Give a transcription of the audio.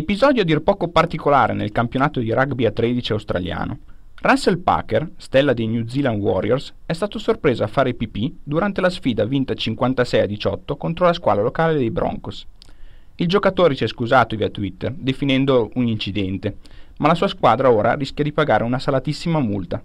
Episodio a dir poco particolare nel campionato di rugby a 13 australiano. Russell Packer, stella dei New Zealand Warriors, è stato sorpreso a fare pipì durante la sfida vinta 56 a 18 contro la squadra locale dei Broncos. Il giocatore si è scusato via Twitter, definendo un incidente, ma la sua squadra ora rischia di pagare una salatissima multa.